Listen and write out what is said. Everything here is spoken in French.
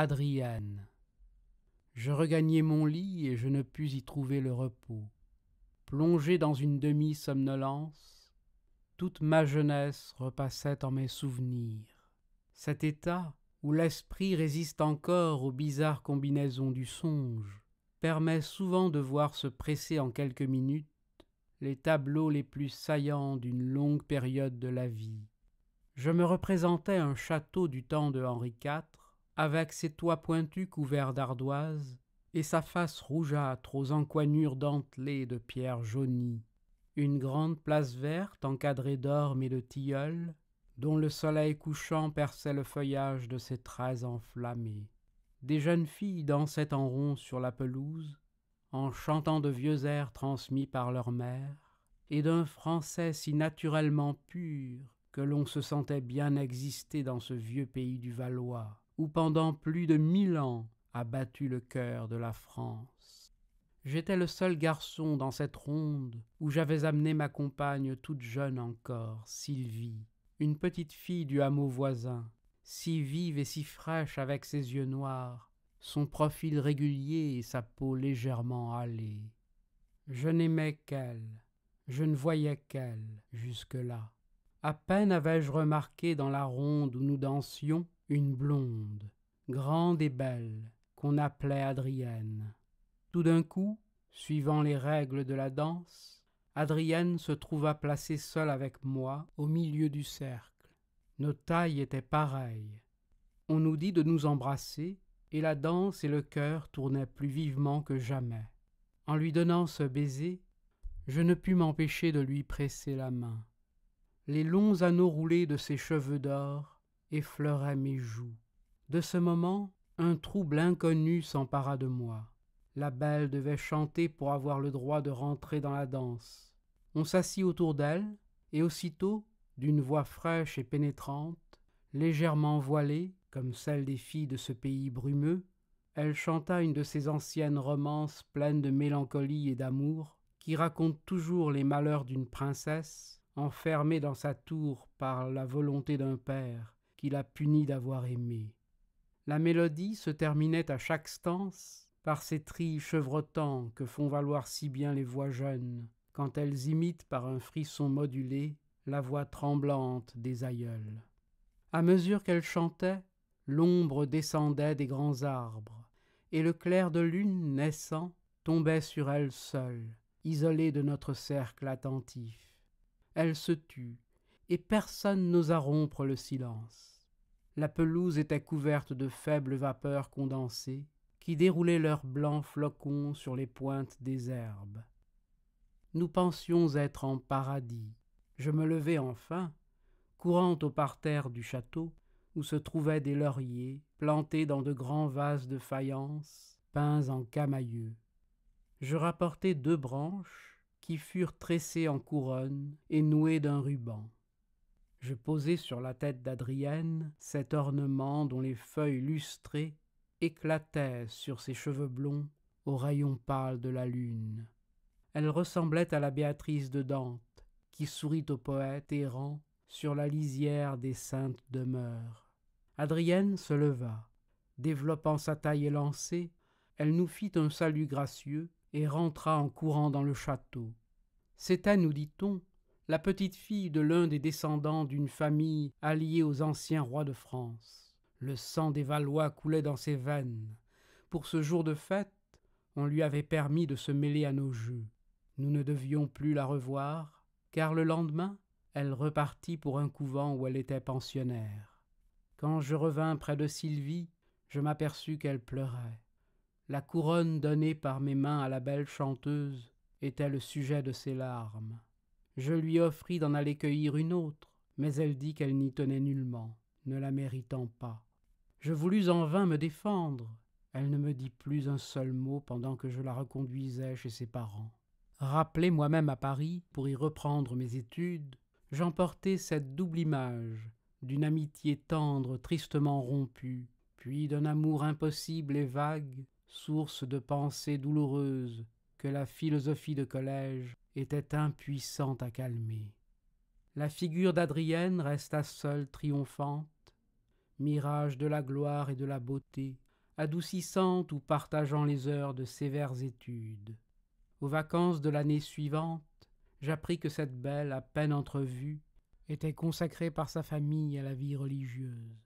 Adrienne. Je regagnai mon lit et je ne pus y trouver le repos. Plongé dans une demi-somnolence, toute ma jeunesse repassait en mes souvenirs. Cet état, où l'esprit résiste encore aux bizarres combinaisons du songe, permet souvent de voir se presser en quelques minutes les tableaux les plus saillants d'une longue période de la vie. Je me représentais un château du temps de Henri IV, avec ses toits pointus couverts d'ardoises et sa face rougeâtre aux encoignures dentelées de pierres jaunies. Une grande place verte encadrée d'ormes et de tilleuls, dont le soleil couchant perçait le feuillage de ses traits enflammés. Des jeunes filles dansaient en rond sur la pelouse, en chantant de vieux airs transmis par leur mère, et d'un français si naturellement pur que l'on se sentait bien exister dans ce vieux pays du Valois où pendant plus de mille ans a battu le cœur de la France. J'étais le seul garçon dans cette ronde où j'avais amené ma compagne toute jeune encore, Sylvie, une petite fille du hameau voisin, si vive et si fraîche avec ses yeux noirs, son profil régulier et sa peau légèrement hâlée. Je n'aimais qu'elle, je ne voyais qu'elle jusque-là. À peine avais-je remarqué dans la ronde où nous dansions une blonde, grande et belle, qu'on appelait Adrienne. Tout d'un coup, suivant les règles de la danse, Adrienne se trouva placée seule avec moi au milieu du cercle. Nos tailles étaient pareilles. On nous dit de nous embrasser, et la danse et le cœur tournaient plus vivement que jamais. En lui donnant ce baiser, je ne pus m'empêcher de lui presser la main les longs anneaux roulés de ses cheveux d'or effleuraient mes joues. De ce moment, un trouble inconnu s'empara de moi. La belle devait chanter pour avoir le droit de rentrer dans la danse. On s'assit autour d'elle, et aussitôt, d'une voix fraîche et pénétrante, légèrement voilée, comme celle des filles de ce pays brumeux, elle chanta une de ces anciennes romances pleines de mélancolie et d'amour, qui racontent toujours les malheurs d'une princesse, enfermée dans sa tour par la volonté d'un père qui l'a puni d'avoir aimé. La mélodie se terminait à chaque stance par ces trilles chevrotants que font valoir si bien les voix jeunes, quand elles imitent par un frisson modulé la voix tremblante des aïeuls. À mesure qu'elle chantait, l'ombre descendait des grands arbres, et le clair de lune naissant tombait sur elle seule, isolée de notre cercle attentif elle se tut, et personne n'osa rompre le silence. La pelouse était couverte de faibles vapeurs condensées qui déroulaient leurs blancs flocons sur les pointes des herbes. Nous pensions être en paradis. Je me levai enfin, courant au parterre du château, où se trouvaient des lauriers plantés dans de grands vases de faïence peints en camailleux. Je rapportai deux branches qui furent tressées en couronne et nouées d'un ruban. Je posai sur la tête d'Adrienne cet ornement dont les feuilles lustrées éclataient sur ses cheveux blonds aux rayons pâles de la lune. Elle ressemblait à la Béatrice de Dante, qui sourit au poète errant sur la lisière des saintes demeures. Adrienne se leva. Développant sa taille élancée, elle nous fit un salut gracieux et rentra en courant dans le château. C'était, nous dit-on, la petite fille de l'un des descendants d'une famille alliée aux anciens rois de France. Le sang des Valois coulait dans ses veines. Pour ce jour de fête, on lui avait permis de se mêler à nos jeux. Nous ne devions plus la revoir, car le lendemain, elle repartit pour un couvent où elle était pensionnaire. Quand je revins près de Sylvie, je m'aperçus qu'elle pleurait. La couronne donnée par mes mains à la belle chanteuse était le sujet de ses larmes. Je lui offris d'en aller cueillir une autre, mais elle dit qu'elle n'y tenait nullement, ne la méritant pas. Je voulus en vain me défendre. Elle ne me dit plus un seul mot pendant que je la reconduisais chez ses parents. Rappelé moi-même à Paris pour y reprendre mes études, j'emportai cette double image d'une amitié tendre tristement rompue, puis d'un amour impossible et vague source de pensées douloureuses que la philosophie de collège était impuissante à calmer. La figure d'Adrienne resta seule triomphante, mirage de la gloire et de la beauté, adoucissante ou partageant les heures de sévères études. Aux vacances de l'année suivante, j'appris que cette belle, à peine entrevue, était consacrée par sa famille à la vie religieuse.